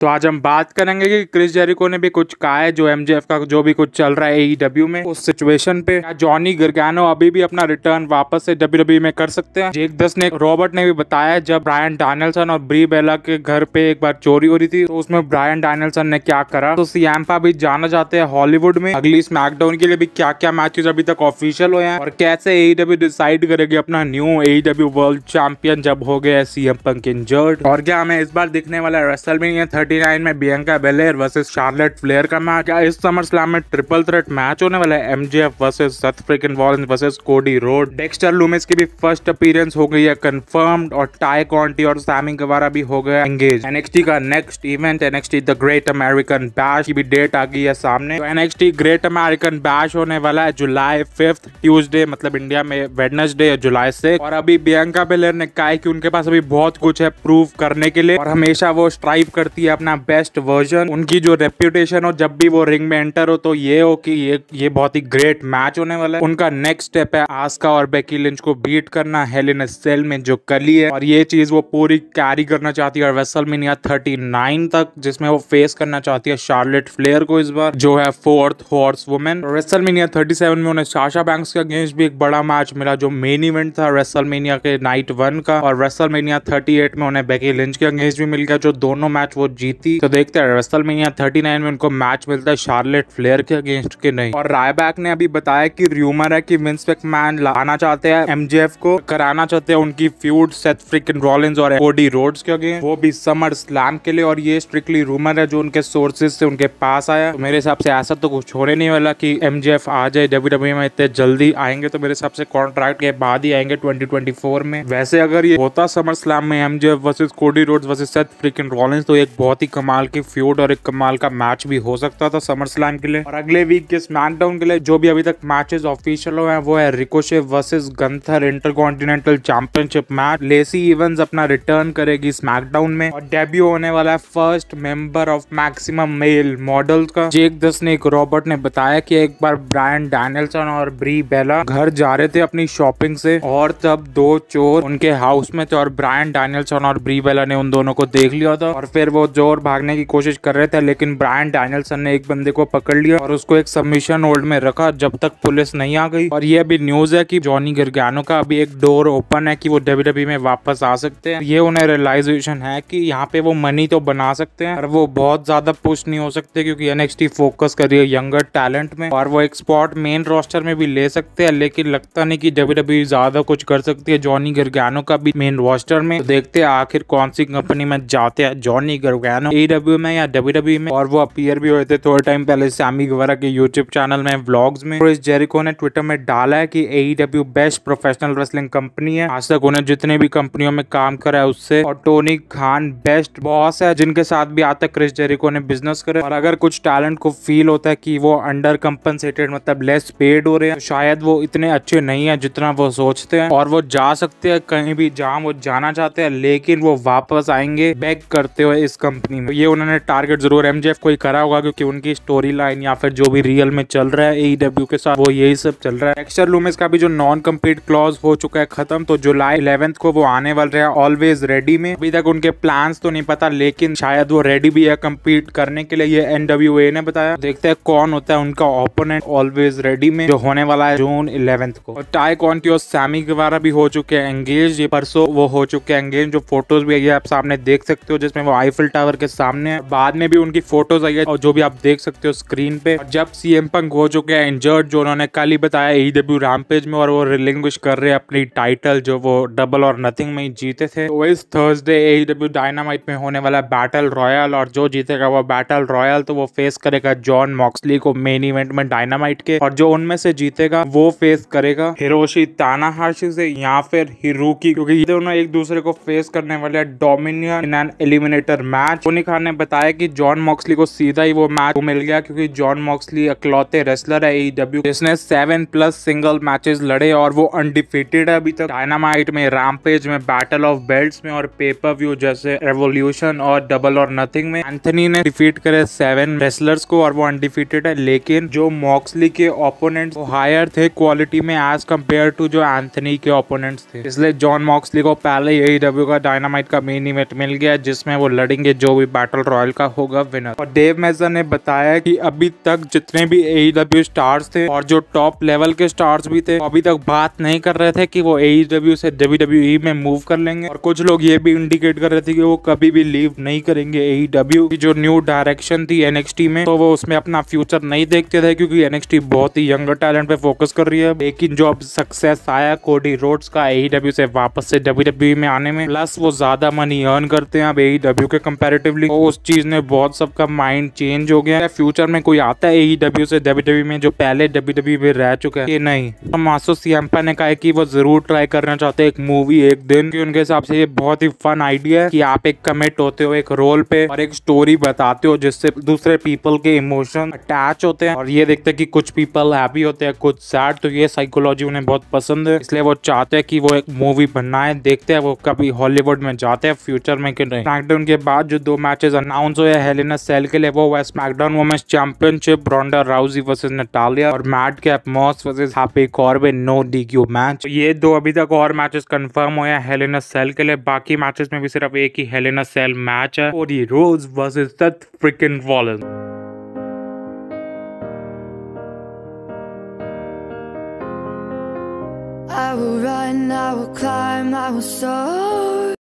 तो आज हम बात करेंगे कि क्रिस जेरिको ने भी कुछ कहा है जो एमजेएफ का जो भी कुछ चल रहा है ईडब्ल्यू e में उस सिचुएशन पे जॉनी गर्गानो अभी भी अपना रिटर्न वापस से डब्ल्यू डब्ल्यू e में कर सकते हैं जेक दस ने रॉबर्ट ने भी बताया जब ब्रायन डायनलसन और ब्री बेला के घर पे एक बार चोरी हो रही थी तो उसमें ब्रायन डायनलसन ने क्या करा तो सियाम्पा भी जाना चाहते हैं हॉलीवुड में अगली स्मैकडाउन के लिए भी क्या क्या मैचेज अभी तक ऑफिशियल हुए हैं और कैसे एईडब्ल्यू डिसाइड e करेगी अपना न्यू एडब्ल्यू वर्ल्ड चैंपियन जब हो गया सीएम पंक इंजर्ड और क्या हमें इस बार दिखने वाला रेसलमेनिया थर्ड 1989 में Bianca Belair versus Charlotte Flair का मैच क्या इस समर स्लैम में ट्रिपल थ्रेट मैच होने वाला है एमजीएफ वर्सेस सत फ्रिकन वॉलेंस versus Cody Rhodes Dexter Lumis की भी फर्स्ट अपीयरेंस हो गई है कंफर्म्ड और टाई कॉन्टी और सैमी गवारा भी हो गया एंगेज एनएक्सटी का next event NXT the great American bash की भी डेट आ गई है सामने तो एनएक्सटी ग्रेट अमेरिकन बैश होने वाला है जुलाई फिफ्थ ट्यूजडे मतलब इंडिया में वेडनेसडे जुलाई से और अभी बियंका बेलेर ने कहा है कि उनके पास अभी बहुत कुछ है प्रूव करने के लिए और हमेशा वो स्ट्राइव करती है अपना बेस्ट वर्जन उनकी जो रेप्यूटेशन हो जब भी वो रिंग में एंटर हो तो ये हो कि ये ये बहुत ही ग्रेट मैच होने वाला है उनका नेक्स्ट स्टेप है आस्का और बेकी लिंच को बीट करना हेलिन सेल में जो कली है और ये चीज वो पूरी कैरी करना चाहती है और वेसल मिनिया थर्टी तक जिसमें वो फेस करना चाहती है शार्लेट फ्लेयर को इस बार जो है fourth horsewomen WrestleMania thirty में उन्हें शाशा बैंक्स के अगेंस्ट भी एक बड़ा मैच मिला जो मेन इवेंट था रेसल मिनिया के नाइट वन का और रेसल मिनिया थर्टी एट में उन्हें बेकी लिंच के अगेंस्ट भी मिल गया जो दोनों मैच वो जीत जीती तो देखते हैं रसल में यहाँ थर्टी नाइन में उनको मैच मिलता है शार्लेट फ्लेयर के अगेंस्ट के नहीं और रायबैक ने अभी बताया की र्यूमर है की विंस मैन लाना चाहते हैं एमजेएफ को कराना चाहते हैं उनकी फ्यूड सेथ फ्रिकन रॉलिंस और ओडी रोड्स के अगेंस्ट वो भी समर स्लैम के लिए और ये स्ट्रिक्टली रूमर है जो उनके सोर्सेज से उनके पास आया तो मेरे हिसाब से ऐसा तो कुछ होने नहीं वाला की एम आ जाए डब्ल्यू डब्ल्यू e में इतने जल्दी आएंगे तो मेरे हिसाब से कॉन्ट्रैक्ट के बाद ही आएंगे 2024 में वैसे अगर ये होता समर स्लैम में M J versus Cody Rhode versus Seth Freakin Rollins तो एक बहुत बहुत ही कमाल की फ्यूड और एक कमाल का मैच भी हो सकता था समर स्लैम के लिए और अगले वीक के स्मैकडाउन के लिए जो भी अभी तक मैचेस ऑफिशियल हुए हैं वो है Ricochet versus Gunther Intercontinental Championship match Lacey Evans अपना रिटर्न करेगी स्मैकडाउन में और डेब्यू होने वाला है first member of Maximum Male Models का जेक द स्नेक रॉबर्ट ने बताया कि एक बार ब्रायन डैनियलसन और ब्री बेला घर जा रहे थे अपनी शॉपिंग से और तब दो चोर उनके हाउस में थे और ब्रायन डैनियलसन और ब्री बेला ने उन दोनों को देख लिया था और फिर वो जो ओर भागने की कोशिश कर रहे थे लेकिन ब्रायन डैनियलसन ने एक बंदे को पकड़ लिया और उसको एक सबमिशन होल्ड में रखा जब तक पुलिस नहीं आ गई और ये अभी न्यूज है की जॉनी गिरगानो का अभी एक डोर ओपन है की वो डब्ल्यू में वापस आ सकते हैं ये उन्हें रियलाइजेशन है की यहाँ पे वो मनी तो बना सकते हैं और वो बहुत ज्यादा पुश नहीं हो सकते क्योंकि एनएक्सटी फोकस कर रही है यंगर टैलेंट में और वो एक स्पॉट मेन रोस्टर में भी ले सकते हैं लेकिन लगता नहीं की डब्ल्यू ज्यादा कुछ कर सकती है जॉनी गर्गानो का भी मेन रोस्टर में तो देखते हैं आखिर कौन सी कंपनी में जाते हैं जॉनी गिरगानो गया हो ए में या डब्ल्यू e में और वो अपियर भी हुए थे थोड़े टाइम पहले सैमी गवरा के यूट्यूब चैनल में ब्लॉग्स में और इस जेरिको ने ट्विटर में डाला है कि W best professional wrestling company है आज तक उन्हें जितने भी कंपनियों में काम करा है उससे और टोनी खान बेस्ट बॉस है जिनके साथ भी आज तक क्रिस जेरिको ने बिजनेस करे और अगर कुछ टैलेंट को फील होता है कि वो अंडर कम्पनसेटेड मतलब लेस पेड हो रहे हैं तो शायद वो इतने अच्छे नहीं है जितना वो सोचते हैं और वो जा सकते हैं कहीं भी जहाँ वो जाना चाहते हैं लेकिन वो वापस आएंगे बैक करते हुए इस कंपनी कंपनी में ये उन्होंने टारगेट जरूर एम को ही करा होगा क्योंकि उनकी स्टोरी लाइन या फिर जो भी रियल में चल रहा है ईडब्ल्यू e के साथ वो यही सब चल रहा है एक्सर लूमिस का भी जो नॉन कम्पीट क्लॉज हो चुका है खत्म तो जुलाई इलेवेंथ को वो आने वाले हैं ऑलवेज रेडी में अभी तक उनके प्लान तो नहीं पता लेकिन शायद वो रेडी भी है कम्पीट करने के लिए ये एनडब्ल्यू ने बताया देखते हैं कौन होता है उनका ओपोनेंट ऑलवेज रेडी में जो होने वाला है जून इलेवेंथ को और टाई और सैमी गवारा भी हो चुके हैं एंगेज ये परसों वो हो चुके हैं एंगेज जो फोटोज भी है आप सामने देख सकते हो जिसमें वो आईफिल टावर टावर के सामने बाद में भी उनकी फोटोज आई है और जो भी आप देख सकते हो स्क्रीन पे जब सीएम पंक हो चुके हैं इंजर्ड जो उन्होंने कल ही बताया ई डब्ल्यू रामपेज में और वो रिलिंग्विश कर रहे हैं अपनी टाइटल जो वो डबल और नथिंग में जीते थे तो इस थर्सडे ए डब्ल्यू डायनामाइट में होने वाला बैटल रॉयल और जो जीतेगा वो बैटल रॉयल तो वो फेस करेगा जॉन मॉक्सली को मेन इवेंट में डायनामाइट के और जो उनमें से जीतेगा वो फेस करेगा हिरोशी तानाहाशी से या फिर हिरूकी क्योंकि ये दोनों एक दूसरे को फेस करने वाले Dominion in an eliminator match match Tony Khan ने बताया कि जॉन मॉक्सली को सीधा ही वो मैच मिल गया क्योंकि जॉन मॉक्सली अकलौते रेसलर है ईडब्ल्यू e जिसने सेवन प्लस सिंगल मैचेस लड़े और वो अनडिफिटेड है अभी तक डायनामाइट में रामपेज में बैटल ऑफ बेल्ट में और पेपर व्यू जैसे रेवोल्यूशन और डबल और नथिंग में एंथनी ने डिफीट करे सेवन रेसलर्स को और वो अनडिफिटेड है लेकिन जो मॉक्सली के ओपोनेंट्स हायर थे क्वालिटी में एज कम्पेयर टू जो एंथनी के ओपोनेंट्स थे इसलिए जॉन मॉक्सली को पहले यही डब्ल्यू e का डायनामाइट का मेन इवेंट मिल गया जिसमें वो लड़ेंगे जो जो भी बैटल रॉयल का होगा विनर और देव मेजर ने बताया कि अभी तक जितने भी ए स्टार्स e थे और जो टॉप लेवल के स्टार्स भी थे अभी तक बात नहीं कर रहे थे कि वो ए e से डब्ल्यू e में मूव कर लेंगे और कुछ लोग ये भी इंडिकेट कर रहे थे कि वो कभी भी लीव नहीं करेंगे ए की जो न्यू डायरेक्शन थी एनएक्सटी में तो वो उसमें अपना फ्यूचर नहीं देखते थे क्योंकि एनएक्सटी बहुत ही यंगर टैलेंट पे फोकस कर रही है लेकिन जो अब सक्सेस आया कोडी रोड्स का ए से वापस से डब्ल्यू में आने में प्लस वो ज्यादा मनी अर्न करते हैं अब ए के कंपेरिजन कंपेरेटिवली तो उस चीज ने बहुत सबका माइंड चेंज हो गया है फ्यूचर में कोई आता है ई डब्ल्यू e से डब्ल्यू डब्ल्यू e में जो पहले डब्ल्यू डब्ल्यू e में रह चुका है ये नहीं तो मासो सियम्पा ने कहा है कि वो जरूर ट्राई करना चाहते हैं एक मूवी एक दिन की उनके हिसाब से ये बहुत ही फन आइडिया है कि आप एक कमिट होते हो एक रोल पे और एक स्टोरी बताते हो जिससे दूसरे पीपल के इमोशन अटैच होते हैं और ये देखते हैं कि कुछ पीपल हैप्पी होते हैं कुछ सैड तो ये साइकोलॉजी उन्हें बहुत पसंद है इसलिए वो चाहते हैं कि वो एक मूवी बनाए देखते हैं वो कभी हॉलीवुड में जाते हैं फ्यूचर में कि नहीं स्नैकडाउन के बाद जो दो मैचेस अनाउंस हुए हेल इन सेल के लिए वो हुआ SmackDown women's championship Ronda Rousey versus Natalya और madcap Moss versus Happy Corbin no D Q match ये दो अभी तक और मैचेस कंफर्म हुए हैं हेल सेल के लिए बाकी मैचेस में भी सिर्फ एक ही हेल सेल मैच है और ये Rhodes versus Seth Freakin Rollins I will run, I will climb, I will soar.